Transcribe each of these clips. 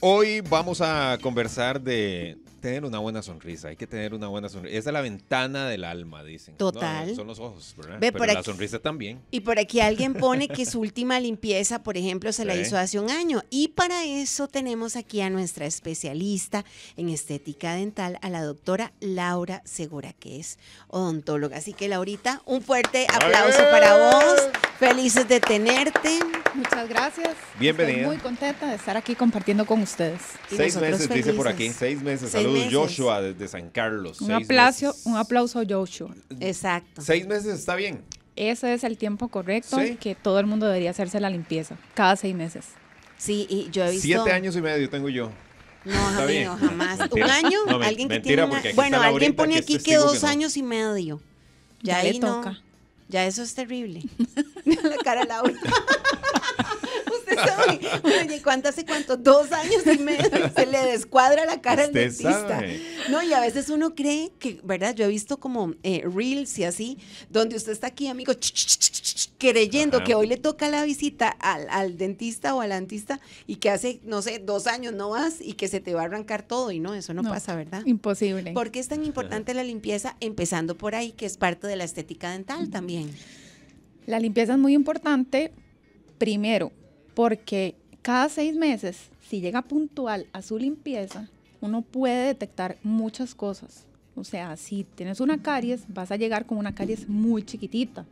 Hoy vamos a conversar de tener una buena sonrisa. Hay que tener una buena sonrisa. Esa es la ventana del alma, dicen. Total. son los ojos, ¿verdad? Pero la sonrisa también. Y por aquí alguien pone que su última limpieza, por ejemplo, se la hizo hace un año. Y para eso tenemos aquí a nuestra especialista en estética dental, a la doctora Laura Segura, que es odontóloga. Así que, Laurita, un fuerte aplauso para vos. ¡Eh! Felices de tenerte. Muchas gracias. Bienvenida. Estoy muy contenta de estar aquí compartiendo con ustedes. seis meses, dice por aquí. Seis meses. Saludos, Joshua, desde San Carlos. Un, aplauso, un aplauso, Joshua. Exacto. Seis meses está bien. Ese es el tiempo correcto que todo el mundo debería hacerse la limpieza, cada seis meses. Sí, y yo he visto. Siete años y medio tengo yo. No, jamás. ¿Un año? alguien que tiene Bueno, alguien pone aquí este que, dos años y medio. Ya, ahí le toca. Ya eso es terrible. la cara la Laura. Usted sabe, oye, ¿cuánto hace cuánto? Dos años y medio se le descuadra la cara al dentista. No, y a veces uno cree que, ¿verdad? Yo he visto como eh, reels y así, donde usted está aquí, amigo, creyendo que hoy le toca la visita al, dentista o al dentista y que hace, no sé, dos años no vas y que se te va a arrancar todo y no, eso no, pasa, ¿verdad? Imposible. ¿Por qué es tan importante la limpieza? Empezando por ahí, que es parte de la estética dental también. La limpieza es muy importante, primero, porque cada seis meses, si llega puntual a su limpieza, uno puede detectar muchas cosas. O sea, si tienes una caries, vas a llegar con una caries muy chiquitita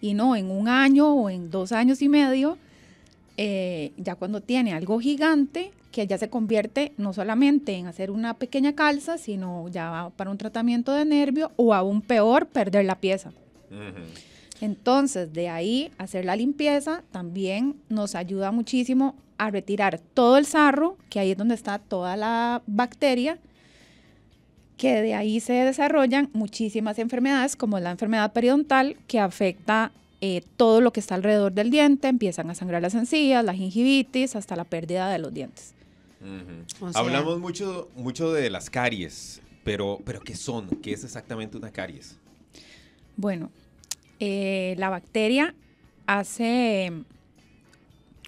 y no en un año o en dos años y medio, eh, ya cuando tiene algo gigante, que ya se convierte no solamente en hacer una pequeña calza, sino ya para un tratamiento de nervio o aún peor, perder la pieza. Entonces, de ahí hacer la limpieza también nos ayuda muchísimo a retirar todo el sarro, que ahí es donde está toda la bacteria, que de ahí se desarrollan muchísimas enfermedades, como la enfermedad periodontal, que afecta eh, todo lo que está alrededor del diente, empiezan a sangrar las encías, la gingivitis, hasta la pérdida de los dientes. Hablamos mucho, mucho de las caries, pero, pero ¿qué son? ¿Qué es exactamente una caries? Bueno, eh, la bacteria hace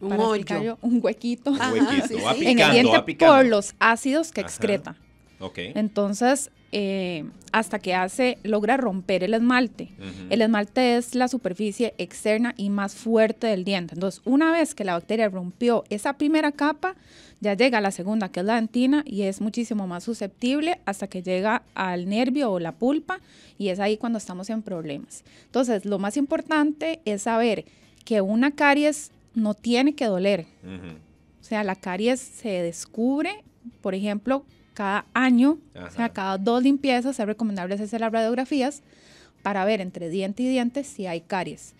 un hoyo, huequito, en el diente por los ácidos que excreta. Okay. Entonces, eh, hasta que hace, logra romper el esmalte. El esmalte es la superficie externa y más fuerte del diente. Entonces, una vez que la bacteria rompió esa primera capa, ya llega la segunda, que es la dentina, y es muchísimo más susceptible hasta que llega al nervio o la pulpa, y es ahí cuando estamos en problemas. Entonces, lo más importante es saber que una caries no tiene que doler. O sea, la caries se descubre, por ejemplo, cada año, o sea, cada dos limpiezas es recomendable hacer las radiografías para ver entre diente y diente si hay caries.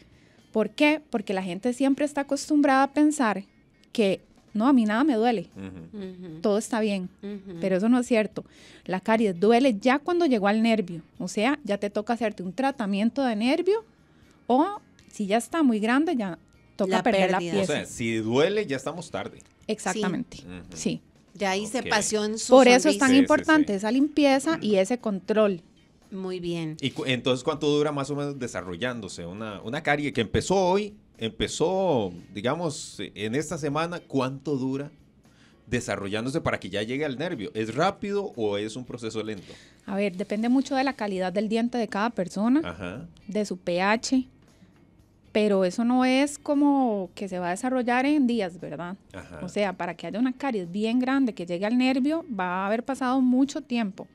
¿Por qué? Porque la gente siempre está acostumbrada a pensar que no, a mí nada me duele, todo está bien, pero eso no es cierto. La caries duele ya cuando llegó al nervio, o sea, ya te toca hacerte un tratamiento de nervio o si ya está muy grande ya toca perder la pieza. O sea, si duele ya estamos tarde. Exactamente, sí. Ya ahí se pasó en Por eso es tan importante esa limpieza y ese control. Muy bien. ¿Y entonces cuánto dura más o menos desarrollándose una, una carie que empezó hoy, empezó, digamos, en esta semana, cuánto dura desarrollándose para que ya llegue al nervio? ¿Es rápido o es un proceso lento? A ver, depende mucho de la calidad del diente de cada persona, de su pH, pero eso no es como que se va a desarrollar en días, ¿verdad? O sea, para que haya una caries bien grande que llegue al nervio, va a haber pasado mucho tiempo.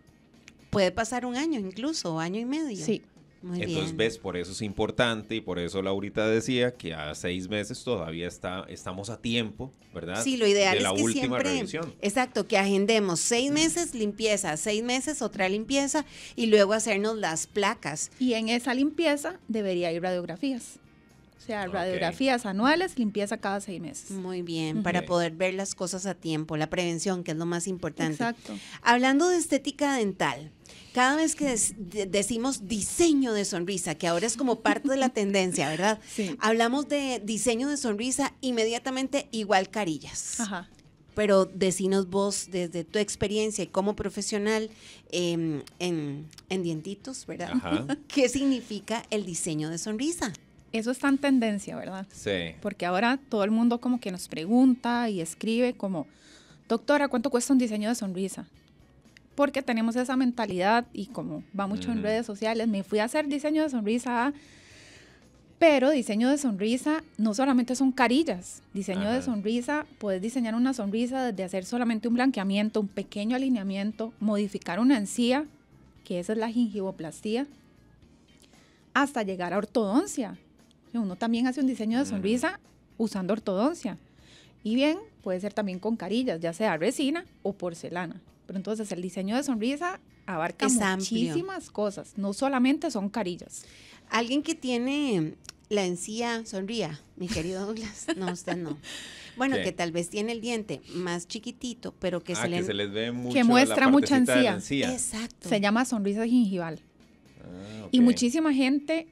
Puede pasar un año incluso, año y medio. Sí. Muy Entonces, ves, por eso es importante y por eso Laurita decía que a seis meses todavía está, estamos a tiempo, ¿verdad? Sí, lo ideal es que siempre, exacto, que agendemos seis meses limpieza, seis meses otra limpieza y luego hacernos las placas. Y en esa limpieza debería ir radiografías sea, radiografías anuales, limpieza cada seis meses. Muy bien, para poder ver las cosas a tiempo, la prevención, que es lo más importante. Exacto. Hablando de estética dental, cada vez que decimos diseño de sonrisa, que ahora es como parte de la tendencia, ¿verdad? Sí. Hablamos de diseño de sonrisa, inmediatamente igual carillas. Ajá. Pero decinos vos desde tu experiencia y como profesional em, en, en, dientitos, ¿verdad? Ajá. ¿Qué significa el diseño de sonrisa? Eso está en tendencia, ¿verdad? Sí. Porque ahora todo el mundo como que nos pregunta y escribe como, doctora, ¿cuánto cuesta un diseño de sonrisa? Porque tenemos esa mentalidad y como va mucho en redes sociales, me fui a hacer diseño de sonrisa, pero diseño de sonrisa no solamente son carillas, diseño de sonrisa, puedes diseñar una sonrisa desde hacer solamente un blanqueamiento, un pequeño alineamiento, modificar una encía, que esa es la gingivoplastía, hasta llegar a ortodoncia uno también hace un diseño de sonrisa usando ortodoncia. Y bien, puede ser también con carillas, ya sea resina o porcelana. Pero entonces el diseño de sonrisa abarca muchísimas cosas, no solamente son carillas. Alguien que tiene la encía sonría, mi querido Douglas. No, usted no. Bueno, que tal vez tiene el diente más chiquitito, pero que, ah, se, le, que se les ve mucho muestra mucha encía. Exacto. Se llama sonrisa gingival. Ah, y muchísima gente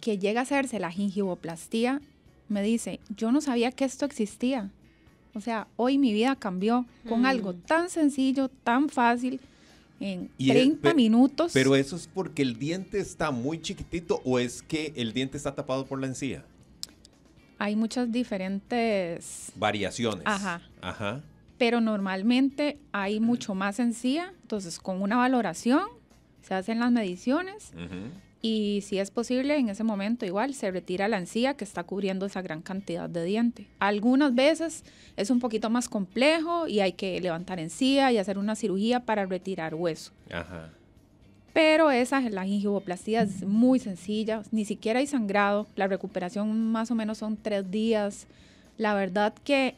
que llega a hacerse la gingivoplastía me dice, yo no sabía que esto existía. O sea, hoy mi vida cambió con mm. algo tan sencillo, tan fácil, en 30 minutos. Pero eso es porque el diente está muy chiquitito o es que el diente está tapado por la encía. Hay muchas diferentes variaciones. Ajá. Ajá. Pero normalmente hay mucho más encía, entonces con una valoración se hacen las mediciones Ajá y si es posible en ese momento igual se retira la encía que está cubriendo esa gran cantidad de diente. Algunas veces es un poquito más complejo y hay que levantar encía y hacer una cirugía para retirar hueso. Pero esa la gingivoplastía es muy sencilla, ni siquiera hay sangrado, la recuperación más o menos son tres días. La verdad que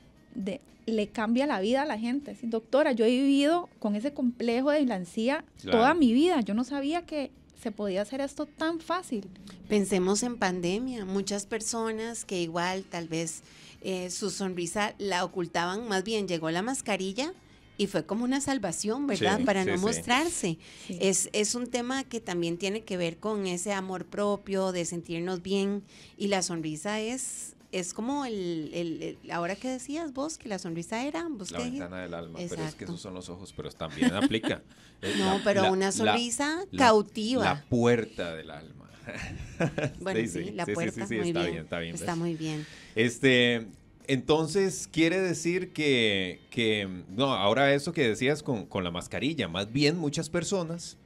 le cambia la vida a la gente. doctora, yo he vivido con ese complejo de la encía toda mi vida. Yo no sabía que se podía hacer esto tan fácil. Pensemos en pandemia, muchas personas que igual tal vez eh, su sonrisa la ocultaban, más bien llegó la mascarilla y fue como una salvación, ¿verdad? Para no mostrarse. Es, es, un tema que también tiene que ver con ese amor propio, de sentirnos bien y la sonrisa es es como el, el, ahora que decías vos que la sonrisa era la ventana del alma pero es que esos son los ojos pero también aplica eh, no pero una sonrisa cautiva la puerta del alma bueno sí, la puerta sí, muy está bien, está muy bien este entonces quiere decir que, que no ahora eso que decías con, con la mascarilla más bien muchas personas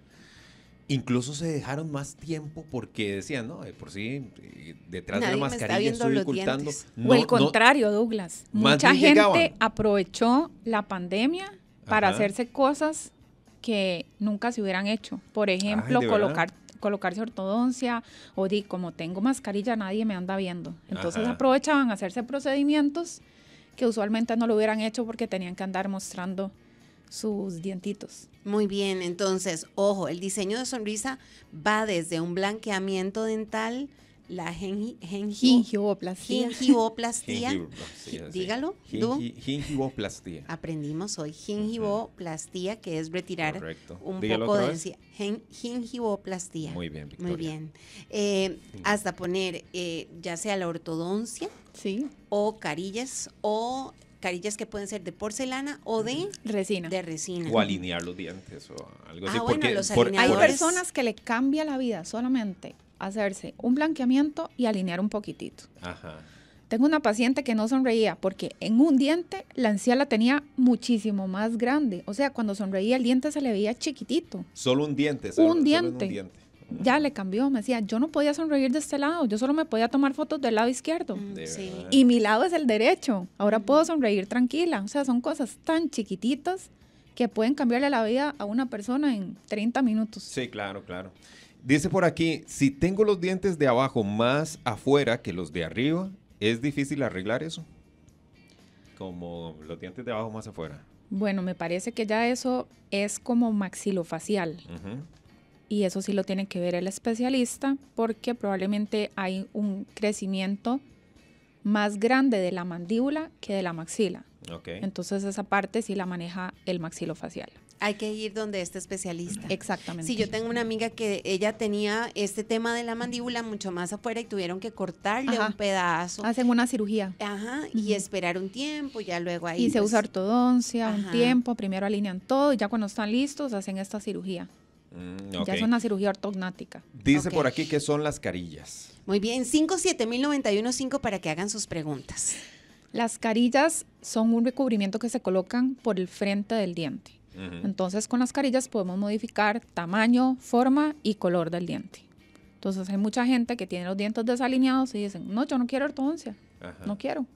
Incluso se dejaron más tiempo porque decían, ¿no? Por sí, detrás de la mascarilla estoy ocultando. o el contrario, Douglas. Mucha gente aprovechó la pandemia para hacerse cosas que nunca se hubieran hecho. Por ejemplo, colocar colocarse ortodoncia o di como tengo mascarilla nadie me anda viendo. Entonces aprovechaban hacerse procedimientos que usualmente no lo hubieran hecho porque tenían que andar mostrando sus dientitos. Muy bien, entonces, ojo, el diseño de sonrisa va desde un blanqueamiento dental, la gengi, Dígalo. tú. Aprendimos hoy Gingiboplastía, que es retirar un poco de gen, Muy bien, Victoria. Muy bien. Eh, hasta poner eh, ya sea la ortodoncia sí. o carillas o carillas que pueden ser de porcelana o de resina. De resina. O alinear los dientes o algo ah, hay personas que le cambia la vida solamente hacerse un blanqueamiento y alinear un poquitito. Ajá. Tengo una paciente que no sonreía porque en un diente la encía la tenía muchísimo más grande. O sea, cuando sonreía el diente se le veía chiquitito. Solo un diente. Solo un diente ya le cambió, me decía, yo no podía sonreír de este lado, yo solo me podía tomar fotos del lado izquierdo. Mm, y mi lado es el derecho, ahora puedo sonreír tranquila. O sea, son cosas tan chiquititas que pueden cambiarle la vida a una persona en 30 minutos. Sí, claro, claro. Dice por aquí, si tengo los dientes de abajo más afuera que los de arriba, ¿es difícil arreglar eso? Como los dientes de abajo más afuera. Bueno, me parece que ya eso es como maxilofacial. Ajá y eso sí lo tiene que ver el especialista porque probablemente hay un crecimiento más grande de la mandíbula que de la maxila. Entonces esa parte sí la maneja el maxilofacial. Hay que ir donde este especialista. Exactamente. Si yo tengo una amiga que ella tenía este tema de la mandíbula mucho más afuera y tuvieron que cortarle un pedazo. Hacen una cirugía. Ajá, y esperar un tiempo, ya luego ahí. Y se usa pues, ortodoncia, un tiempo, primero alinean todo y ya cuando están listos hacen esta cirugía. Mm, ya es una cirugía ortognática. Dice por aquí que son las carillas. Muy bien, 57091.5 para que hagan sus preguntas. Las carillas son un recubrimiento que se colocan por el frente del diente. Entonces, con las carillas podemos modificar tamaño, forma y color del diente. Entonces, hay mucha gente que tiene los dientes desalineados y dicen, no, yo no quiero ortodoncia, no quiero.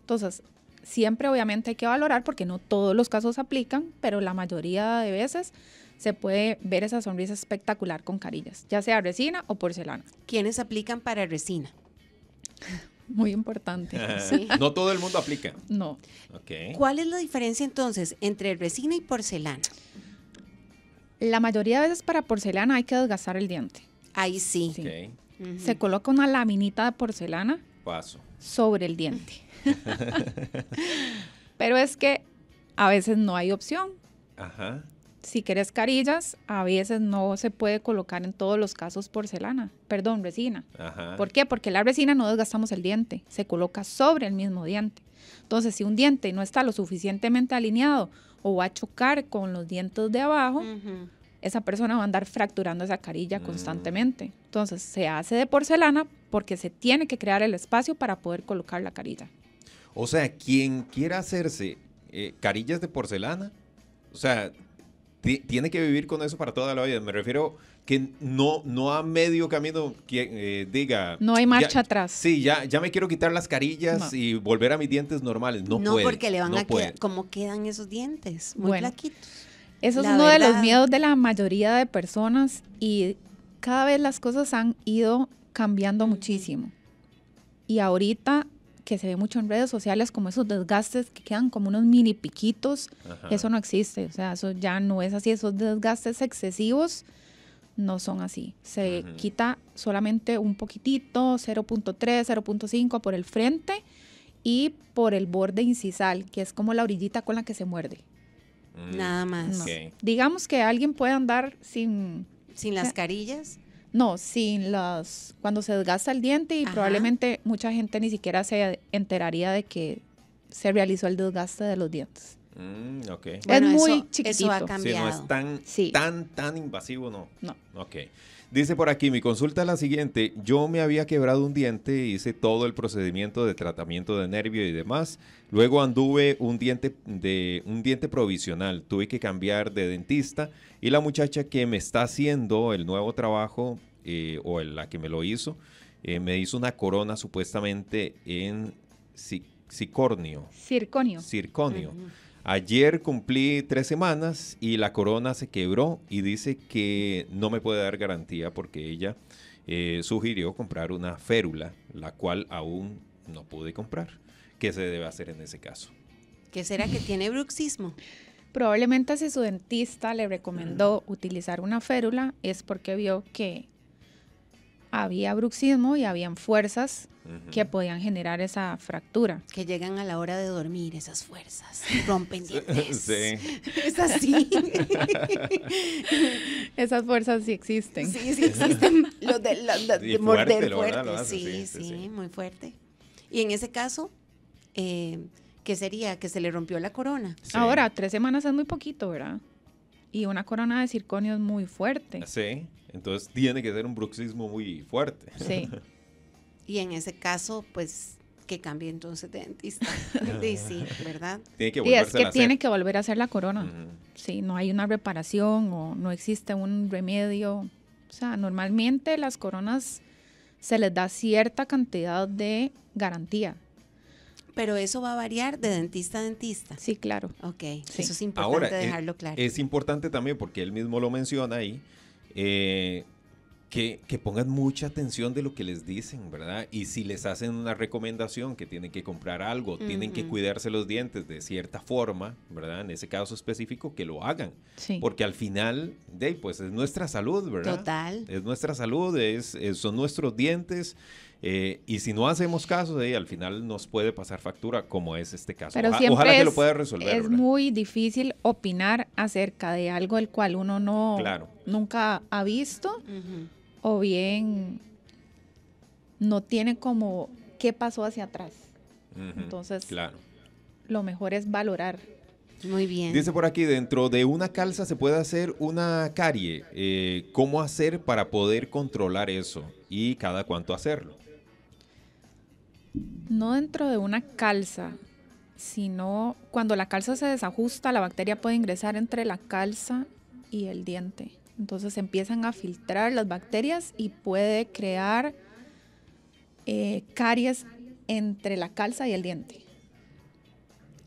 Entonces, siempre obviamente hay que valorar porque no todos los casos aplican, pero la mayoría de veces se puede ver esa sonrisa espectacular con carillas, ya sea resina o porcelana. ¿Quiénes aplican para resina? Muy importante. No todo el mundo aplica. No. ¿Cuál es la diferencia entonces entre resina y porcelana? La mayoría de veces para porcelana hay que desgastar el diente. Ahí sí. Se coloca una laminita de porcelana Paso. sobre el diente. Pero es que a veces no hay opción. Ajá si querés carillas, a veces no se puede colocar en todos los casos porcelana, perdón, resina. ¿Por qué? Porque la resina no desgastamos el diente, se coloca sobre el mismo diente. Entonces, si un diente no está lo suficientemente alineado o va a chocar con los dientes de abajo, esa persona va a andar fracturando esa carilla mm. constantemente. Entonces, se hace de porcelana porque se tiene que crear el espacio para poder colocar la carilla. O sea, quien quiera hacerse eh, carillas de porcelana, o sea, tiene que vivir con eso para toda la vida. Me refiero que no, no a medio camino que, eh, diga... No hay marcha atrás. Sí, ya, ya me quiero quitar las carillas y volver a mis dientes normales. No, no porque le van a quedar... ¿Cómo quedan esos dientes? Muy bueno, Eso es uno de los miedos de la mayoría de personas y cada vez las cosas han ido cambiando muchísimo. Y ahorita que se ve mucho en redes sociales, como esos desgastes que quedan como unos mini piquitos, eso no existe, o sea, eso ya no es así, esos desgastes excesivos no son así, se quita solamente un poquitito, 0.3, 0.5 por el frente y por el borde incisal, que es como la orillita con la que se muerde. Mm. Nada más. Digamos que alguien puede andar sin... Sin las carillas. No, sin las. Cuando se desgasta el diente y probablemente mucha gente ni siquiera se enteraría de que se realizó el desgaste de los dientes. Mm, es muy eso, chiquitito. Eso no es tan, tan, tan invasivo, no. No. Ok. Dice por aquí, mi consulta es la siguiente. Yo me había quebrado un diente, hice todo el procedimiento de tratamiento de nervio y demás. Luego anduve un diente, de, un diente provisional. Tuve que cambiar de dentista y la muchacha que me está haciendo el nuevo trabajo eh, o o la que me lo hizo, eh, me hizo una corona supuestamente en cicornio. Circonio. Circonio. Ayer cumplí tres semanas y la corona se quebró y dice que no me puede dar garantía porque ella eh, sugirió comprar una férula, la cual aún no pude comprar. ¿Qué se debe hacer en ese caso? ¿Qué será que tiene bruxismo? Probablemente si su dentista le recomendó utilizar una férula es porque vio que había bruxismo y habían fuerzas que podían generar esa fractura. Que llegan a la hora de dormir esas fuerzas, rompen dientes. Sí. Es así. esas fuerzas sí existen. Sí, sí existen. Los de, morder fuerte. sí, sí, muy fuerte. Y en ese caso, eh, ¿qué sería? Que se le rompió la corona. Ahora, tres semanas es muy poquito, ¿verdad? Y una corona de circonio es muy fuerte. Sí. Entonces tiene que ser un bruxismo muy fuerte. Sí. Y en ese caso, pues que cambie entonces de dentista. sí, ¿verdad? Tiene que es que tiene que volver a hacer la corona. Sí, no hay una reparación o no existe un remedio. O sea, normalmente las coronas se les da cierta cantidad de garantía. Pero eso va a variar de dentista a dentista. Sí, claro. Ok, eso es importante Ahora, eh, dejarlo claro. Es, es importante también porque él mismo lo menciona ahí, eh, que, pongan mucha atención de lo que les dicen, ¿verdad? Y si les hacen una recomendación que tienen que comprar algo, tienen que cuidarse los dientes de cierta forma, ¿verdad? En ese caso específico, que lo hagan. Porque al final, pues es nuestra salud, ¿verdad? Total. Es nuestra salud, es eh, son nuestros dientes. Eh, y si no hacemos caso de al final nos puede pasar factura, como es este caso. ojalá es, que lo pueda resolver. Es muy difícil opinar acerca de algo el cual uno no nunca ha visto o bien no tiene como qué pasó hacia atrás. Entonces, claro. lo mejor es valorar. Muy bien. Dice por aquí, dentro de una calza se puede hacer una carie. Eh, ¿Cómo hacer para poder controlar eso? ¿Y cada cuánto hacerlo? No dentro de una calza, sino cuando la calza se desajusta, la bacteria puede ingresar entre la calza y el diente. Entonces empiezan a filtrar las bacterias y puede crear eh, caries entre la calza y el diente.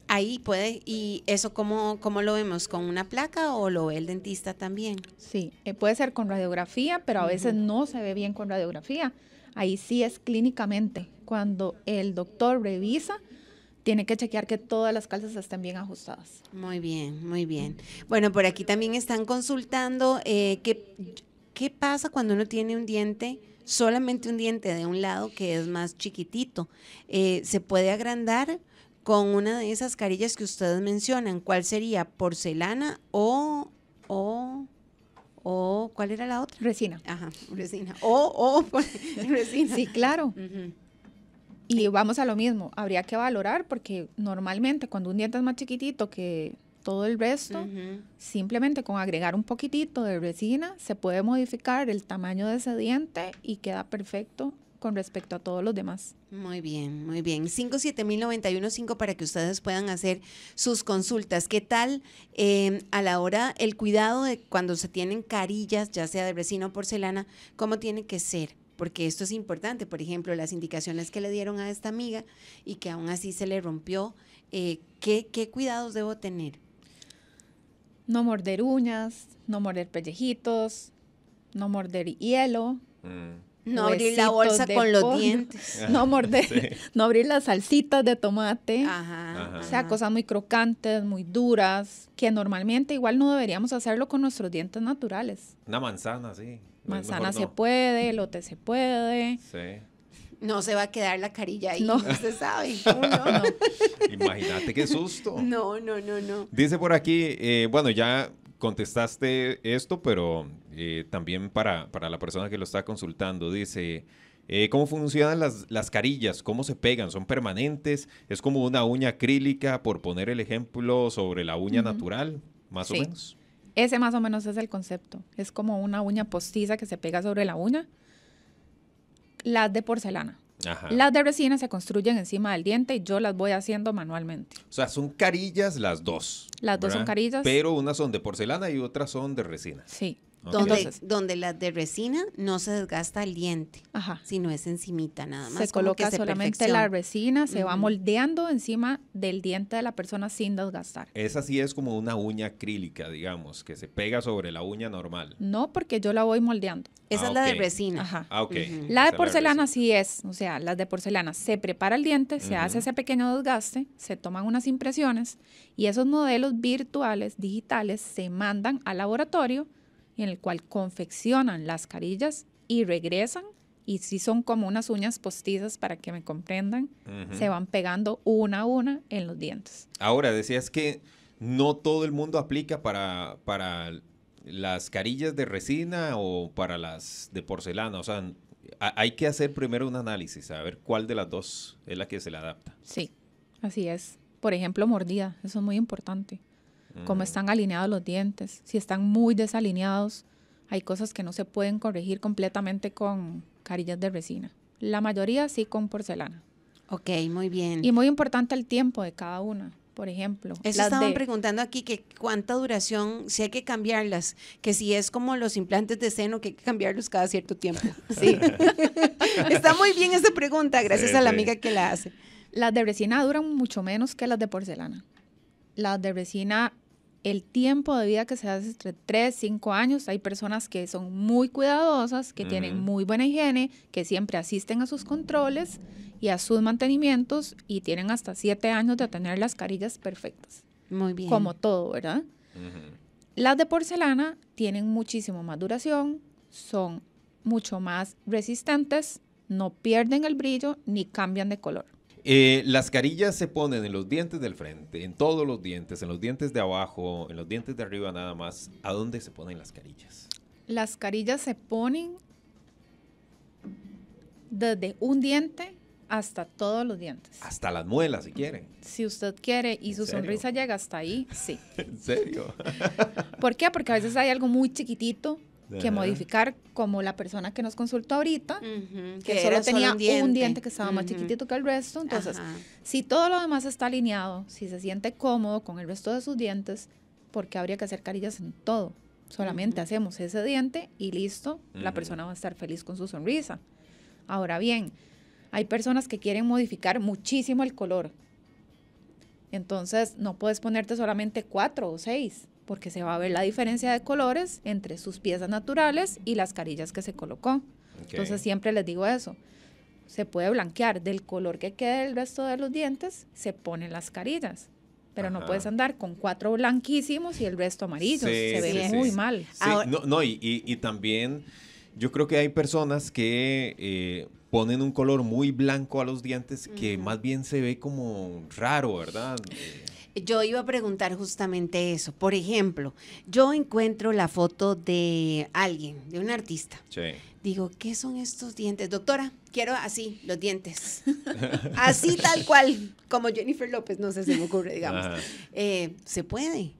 Ahí puede, ¿y eso cómo, lo vemos? ¿Con una placa o lo ve el dentista también? Sí, eh, puede ser con radiografía, pero a veces no se ve bien con radiografía. Ahí sí es clínicamente. Cuando el doctor revisa, tiene que chequear que todas las calzas estén bien ajustadas. Muy bien, muy bien. Bueno, por aquí también están consultando eh, qué, pasa cuando uno tiene un diente solamente un diente de un lado que es más chiquitito. Eh, ¿Se puede agrandar con una de esas carillas que ustedes mencionan? ¿Cuál sería? ¿Porcelana o, o o ¿cuál era la otra? Resina. Ajá, resina. O, o pues, resina. Sí, claro. Y vamos a lo mismo, habría que valorar porque normalmente cuando un diente es más chiquitito que todo el resto, simplemente con agregar un poquitito de resina se puede modificar el tamaño de ese diente y queda perfecto con respecto a todos los demás. Muy bien, muy bien. 57091.5 para que ustedes puedan hacer sus consultas. ¿Qué tal em, a la hora el cuidado de cuando se tienen carillas, ya sea de resina o porcelana, cómo tiene que ser? Porque esto es importante. Por ejemplo, las indicaciones que le dieron a esta amiga y que aún así se le rompió, eh, ¿qué, cuidados debo tener? No morder uñas, no morder pellejitos, no morder hielo. Mm. No abrir la bolsa con los dientes. no morder, no abrir las salsitas de tomate. Ajá, o sea, cosas muy crocantes, muy duras, que normalmente igual no deberíamos hacerlo con nuestros dientes naturales. Una manzana, sí. Manzana se puede, elote se puede. Sí no se va a quedar la carilla ahí, no, se sabe. Imagínate qué susto. No, no, no, no. Dice por aquí, eh, bueno, ya contestaste esto, pero eh, también para, la persona que lo está consultando, dice, eh, ¿cómo funcionan las, carillas? ¿Cómo se pegan? ¿Son permanentes? ¿Es como una uña acrílica, por poner el ejemplo sobre la uña natural, más o menos? Ese más o menos es el concepto. Es como una uña postiza que se pega sobre la uña. Las de porcelana. Las de resina se construyen encima del diente y yo las voy haciendo manualmente. O sea, son carillas las dos. Las dos son carillas. Pero unas son de porcelana y otras son de resina. Sí. Donde, donde la de resina no se desgasta el diente, si sino es encimita nada más. Se coloca solamente la resina, se va moldeando encima del diente de la persona sin desgastar. Esa sí es como una uña acrílica, digamos, que se pega sobre la uña normal. No, porque yo la voy moldeando. Esa es ah, la de resina. Ah, la de porcelana sí es, o sea, las de porcelana se prepara el diente, se hace ese pequeño desgaste, se toman unas impresiones y esos modelos virtuales, digitales, se mandan al laboratorio en el cual confeccionan las carillas y regresan y si son como unas uñas postizas para que me comprendan, se van pegando una a una en los dientes. Ahora, decías que no todo el mundo aplica para, para las carillas de resina o para las de porcelana, o sea, hay que hacer primero un análisis, a ver cuál de las dos es la que se le adapta. Sí, así es. Por ejemplo, mordida, eso es muy importante cómo mm. están alineados los dientes, si están muy desalineados. Hay cosas que no se pueden corregir completamente con carillas de resina. La mayoría sí con porcelana. Ok, muy bien. Y muy importante el tiempo de cada una por ejemplo. estaban preguntando aquí que cuánta duración, si hay que cambiarlas, que si es como los implantes de seno, que hay que cambiarlos cada cierto tiempo. Sí. Está muy bien esa pregunta, gracias a la amiga que la hace. Las de resina duran mucho menos que las de porcelana. Las de resina el tiempo de vida que se hace entre 3, 5 años. Hay personas que son muy cuidadosas, que tienen muy buena higiene, que siempre asisten a sus controles y a sus mantenimientos y tienen hasta 7 años de tener las carillas perfectas. Muy bien. Como todo, ¿verdad? Las de porcelana tienen muchísimo más duración, son mucho más resistentes, no pierden el brillo ni cambian de color. Eh, las carillas se ponen en los dientes del frente, en todos los dientes, en los dientes de abajo, en los dientes de arriba nada más. ¿A dónde se ponen las carillas? Las carillas se ponen desde un diente hasta todos los dientes. Hasta las muelas, si quieren. Si usted quiere y su sonrisa llega hasta ahí, sí. ¿En serio? ¿Por qué? Porque a veces hay algo muy chiquitito que modificar como la persona que nos consultó ahorita, que, solo tenía un, diente. que estaba más chiquitito que el resto. Entonces, si todo lo demás está alineado, si se siente cómodo con el resto de sus dientes, porque habría que hacer carillas en todo? Solamente hacemos ese diente y listo, la persona va a estar feliz con su sonrisa. Ahora bien, hay personas que quieren modificar muchísimo el color. Entonces, no puedes ponerte solamente cuatro o seis porque se va a ver la diferencia de colores entre sus piezas naturales y las carillas que se colocó. Entonces siempre les digo eso. Se puede blanquear del color que quede el resto de los dientes, se ponen las carillas pero no puedes andar con cuatro blanquísimos y el resto amarillo. se ve muy mal. no, y, también yo creo que hay personas que eh, ponen un color muy blanco a los dientes que más bien se ve como raro, ¿verdad? Eh, yo iba a preguntar justamente eso. Por ejemplo, yo encuentro la foto de alguien, de un artista. Sí. Digo, ¿qué son estos dientes? Doctora, quiero así, los dientes. así tal cual, como Jennifer López, no sé, si me ocurre, digamos. Eh, ¿Se puede?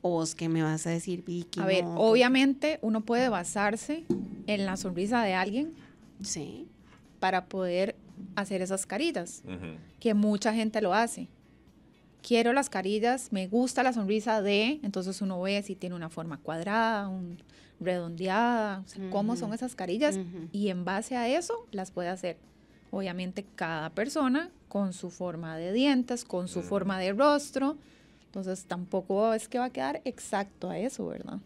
¿O vos qué me vas a decir, Vicky? A ver, obviamente uno puede basarse en la sonrisa de alguien. Sí. Para poder hacer esas caritas, que mucha gente lo hace quiero las carillas, me gusta la sonrisa de, entonces uno ve si tiene una forma cuadrada, redondeada, cómo son esas carillas y en base a eso las puede hacer. Obviamente cada persona con su forma de dientes, con su forma de rostro, entonces tampoco es que va a quedar exacto a eso, ¿verdad?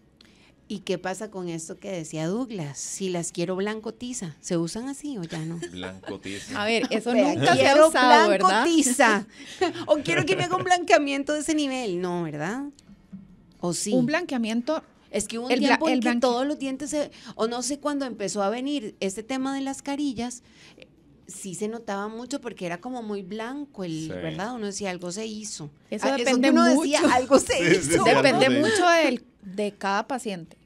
¿Y qué pasa con esto que decía Douglas? Si las quiero blanco tiza, ¿se usan así o ya no? Blanco A ver, eso nunca se ha usado, blanco tiza. o quiero que me haga un blanqueamiento de ese nivel. No, ¿verdad? O sí. Un blanqueamiento. Es que un tiempo en que todos los dientes se, o no sé cuándo empezó a venir este tema de las carillas, sí se notaba mucho porque era como muy blanco el, ¿verdad? Uno decía algo se hizo. Eso ah, depende uno mucho. decía algo se hizo. depende mucho de cada paciente.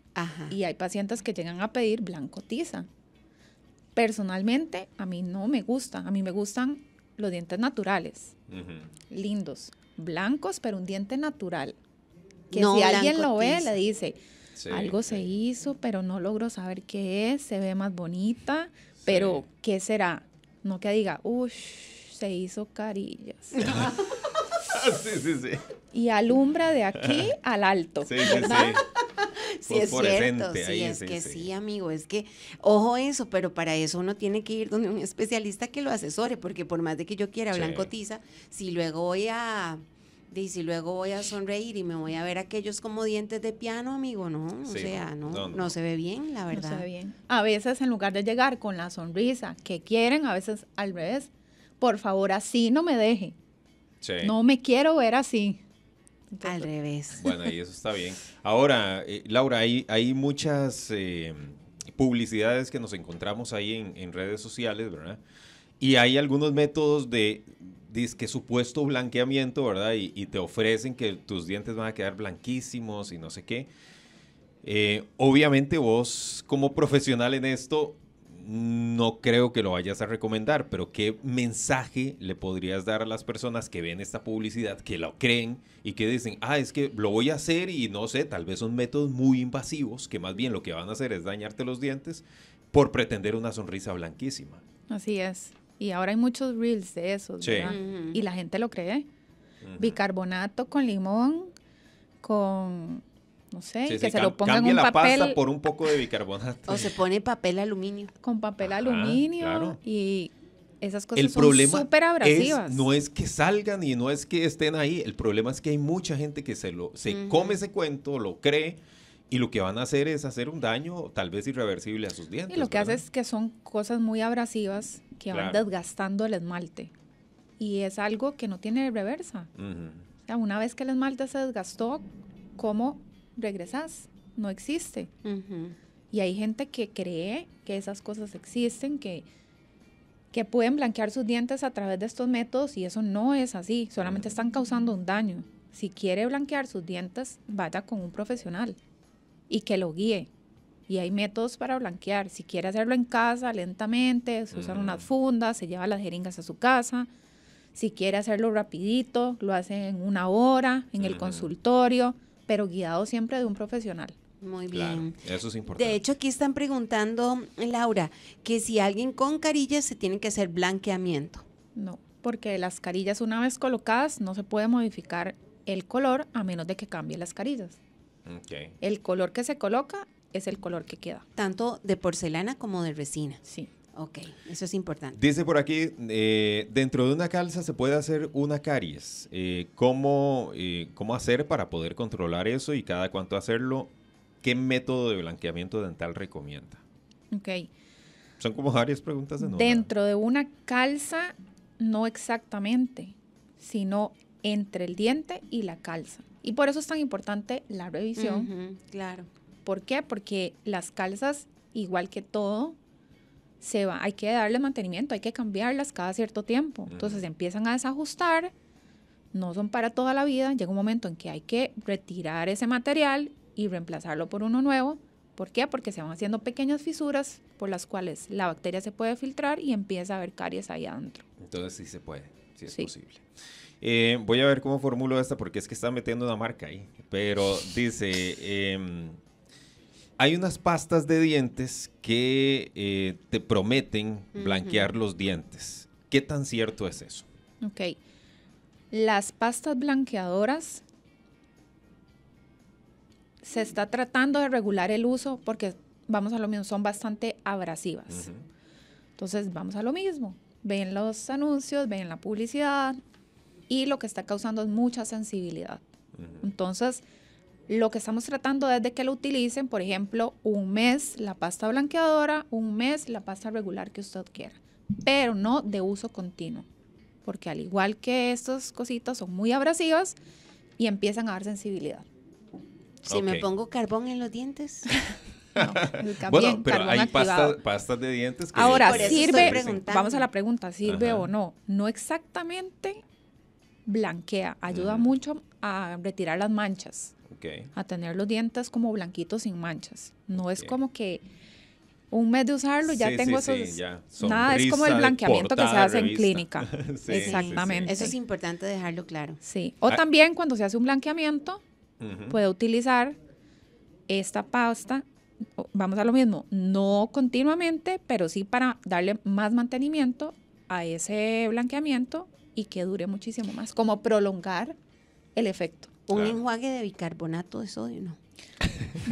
Y hay pacientes que llegan a pedir blanco tiza. Personalmente, a mí no me gustan. A mí me gustan los dientes naturales, lindos, blancos, pero un diente natural. Que si alguien lo ve, le dice, algo se hizo, pero no logro saber qué es, se ve más bonita, pero ¿qué será? No que diga, uff, se hizo carillas. sí, sí, sí. Y alumbra de aquí al alto. Sí, sí, sí sí, es cierto. sí, es que sí. amigo. Es que, ojo eso, pero para eso uno tiene que ir donde un especialista que lo asesore, porque por más de que yo quiera blanco tiza, si luego voy a y si luego voy a sonreír y me voy a ver aquellos como dientes de piano, amigo, no, o sea, no, no, se ve bien, la verdad. No se ve bien. A veces en lugar de llegar con la sonrisa que quieren, a veces al revés, por favor, así no me deje. No me quiero ver así. Al revés. Bueno, y eso está bien. Ahora, eh, Laura, hay, hay muchas eh, publicidades que nos encontramos ahí en, redes sociales, ¿verdad? Y hay algunos métodos de que supuesto blanqueamiento, ¿verdad? Y, te ofrecen que tus dientes van a quedar blanquísimos y no sé qué. Eh, obviamente vos como profesional en esto no creo que lo vayas a recomendar, pero ¿qué mensaje le podrías dar a las personas que ven esta publicidad, que lo creen y que dicen, ah, es que lo voy a hacer y no sé, tal vez son métodos muy invasivos, que más bien lo que van a hacer es dañarte los dientes por pretender una sonrisa blanquísima? Así es. Y ahora hay muchos reels de esos, ¿verdad? Y la gente lo cree. Bicarbonato con limón, con no sé, que se lo pongan en un papel. la pasta por un poco de bicarbonato. O se pone papel aluminio. Con papel aluminio y esas cosas el son problema súper abrasivas. Es, no es que salgan y no es que estén ahí, el problema es que hay mucha gente que se, lo, se come ese cuento, lo cree y lo que van a hacer es hacer un daño tal vez irreversible a sus dientes. Y lo que hace es que son cosas muy abrasivas que van desgastando el esmalte y es algo que no tiene reversa. una vez que el esmalte se desgastó, ¿cómo regresas no existe. Y hay gente que cree que esas cosas existen, que, que pueden blanquear sus dientes a través de estos métodos y eso no es así, solamente están causando un daño. Si quiere blanquear sus dientes, vaya con un profesional y que lo guíe. Y hay métodos para blanquear. Si quiere hacerlo en casa, lentamente, se usan unas mm. fundas, se lleva las jeringas a su casa. Si quiere hacerlo rapidito, lo hace en una hora, en el mm. consultorio pero guiado siempre de un profesional. Muy bien. eso es importante. De hecho, aquí están preguntando, Laura, que si alguien con carillas se tiene que hacer blanqueamiento. No, porque las carillas una vez colocadas no se puede modificar el color a menos de que cambie las carillas. El color que se coloca es el color que queda. Tanto de porcelana como de resina. Sí. Ok, eso es importante. Dice por aquí, eh, dentro de una calza se puede hacer una caries. Eh, ¿cómo, eh, ¿Cómo hacer para poder controlar eso y cada cuánto hacerlo? ¿Qué método de blanqueamiento dental recomienda? Ok. Son como varias preguntas de nuevo. Dentro de una calza, no exactamente, sino entre el diente y la calza. Y por eso es tan importante la revisión. claro. ¿Por qué? Porque las calzas, igual que todo, se va, hay que darle mantenimiento, hay que cambiarlas cada cierto tiempo. Entonces se empiezan a desajustar, no son para toda la vida, llega un momento en que hay que retirar ese material y reemplazarlo por uno nuevo. ¿Por qué? Porque se van haciendo pequeñas fisuras por las cuales la bacteria se puede filtrar y empieza a haber caries ahí adentro. Entonces sí se puede, sí es posible. Eh, voy a ver cómo formulo esta porque es que está metiendo una marca ahí. Pero dice, em, hay unas pastas de dientes que eh, te prometen blanquear los dientes. ¿Qué tan cierto es eso? Ok. Las pastas blanqueadoras se está tratando de regular el uso porque, vamos a lo mismo, son bastante abrasivas. Entonces, vamos a lo mismo. Ven los anuncios, ven la publicidad y lo que está causando es mucha sensibilidad. Entonces, lo que estamos tratando es de que lo utilicen, por ejemplo, un mes la pasta blanqueadora, un mes la pasta regular que usted quiera, pero no de uso continuo, porque al igual que estos cositos son muy abrasivas y empiezan a dar sensibilidad. Si me pongo carbón en los dientes. No, bueno, pero hay pastas, de dientes que Ahora, sirve, vamos a la pregunta, ¿sirve o no? No exactamente blanquea, ayuda mucho a retirar las manchas. A tener los dientes como blanquitos sin manchas. No es como que un mes de usarlo ya tengo esos. Nada, es como el blanqueamiento que se hace en clínica. Exactamente. Eso es importante dejarlo claro. Sí. O ah. también cuando se hace un blanqueamiento, puede utilizar esta pasta. Vamos a lo mismo, no continuamente, pero sí para darle más mantenimiento a ese blanqueamiento y que dure muchísimo más, como prolongar el efecto. Un enjuague de bicarbonato de sodio, no.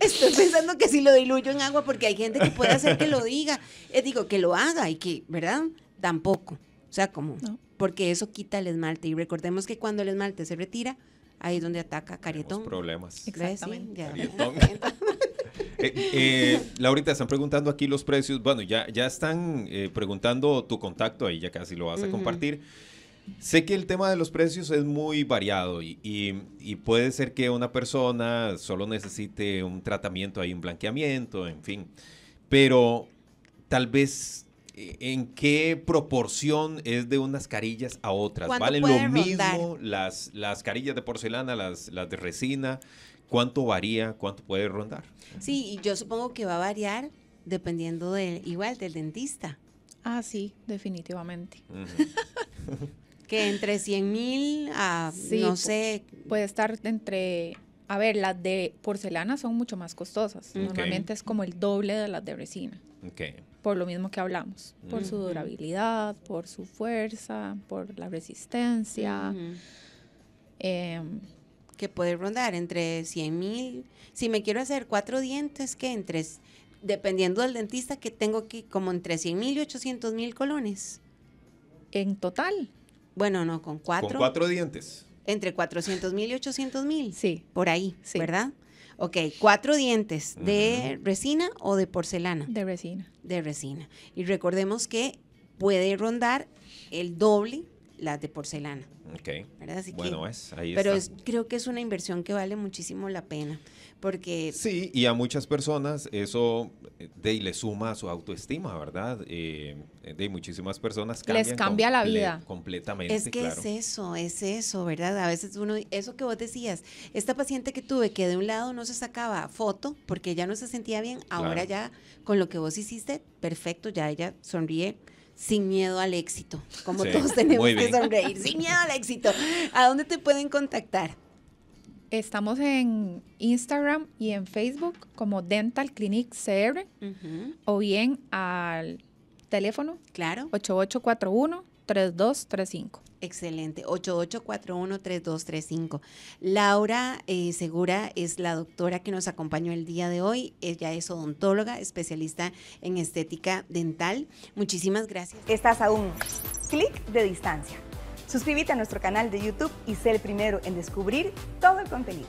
Estoy pensando que si lo diluyo en agua, porque hay gente que puede hacer que lo diga, digo, que lo haga y que, ¿verdad? Tampoco. O sea, como, porque eso quita el esmalte. Y recordemos que cuando el esmalte se retira, ahí es donde ataca carietón. problemas. Exactamente. Eh, eh, Laurita, están preguntando aquí los precios. Bueno, ya, ya están eh, preguntando tu contacto, ahí ya casi lo vas a compartir. Sé que el tema de los precios es muy variado y, puede ser que una persona solo necesite un tratamiento hay un blanqueamiento, en fin. Pero tal vez eh, en qué proporción es de unas carillas a otras. ¿Valen lo mismo las, las carillas de porcelana, las, las de resina? ¿Cuánto varía? ¿Cuánto puede rondar? Sí, yo supongo que va a variar dependiendo del igual del dentista. Ah, sí, definitivamente. que entre 100 mil a, no sé. Puede estar entre, a ver, las de porcelana son mucho más costosas. Normalmente es como el doble de las de resina. Okay. Por lo mismo que hablamos, por su durabilidad, por su fuerza, por la resistencia. Em, que puede rondar entre 100 mil. Si me quiero hacer cuatro dientes, que entre, dependiendo del dentista, que tengo aquí como entre 100 mil y 800 mil colones. En total. Bueno, no, con cuatro. Con cuatro dientes. Entre 400 mil y 800 mil. Sí. Por ahí, ¿verdad? Ok, cuatro dientes de resina o de porcelana. De resina. De resina. Y recordemos que puede rondar el doble las de porcelana. Ok. ¿verdad? Así bueno, es, ahí Pero creo que es una inversión que vale muchísimo la pena, porque... Sí, y a muchas personas eso de, y le suma a su autoestima, ¿verdad? Eh, de muchísimas personas cambian les cambia la vida completamente. Es que es eso, es eso, ¿verdad? A veces uno, eso que vos decías, esta paciente que tuve que de un lado no se sacaba foto porque ella no se sentía bien, ahora ya con lo que vos hiciste, perfecto, ya ella sonríe sin miedo al éxito, como todos tenemos que sonreír, sin miedo al éxito. ¿A dónde te pueden contactar? Estamos en Instagram y en Facebook como Dental Clinic CR o bien al teléfono claro. 8841-3235. Excelente, 8841-3235. Laura eh, Segura es la doctora que nos acompañó el día de hoy. Ella es odontóloga, especialista en estética dental. Muchísimas gracias. Estás a un clic de distancia Suscríbete a nuestro canal de YouTube y sé el primero en descubrir todo el contenido.